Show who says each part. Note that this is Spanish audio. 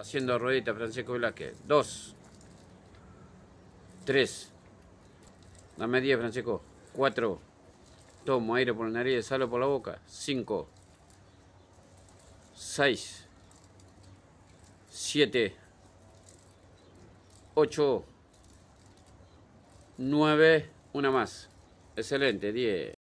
Speaker 1: haciendo ruedita Francisco Velázquez. Dos. Tres. Dame diez, Francisco. Cuatro. Tomo aire por la nariz, salo por la boca. Cinco. Seis. Siete. Ocho. Nueve. Una más. Excelente. Diez.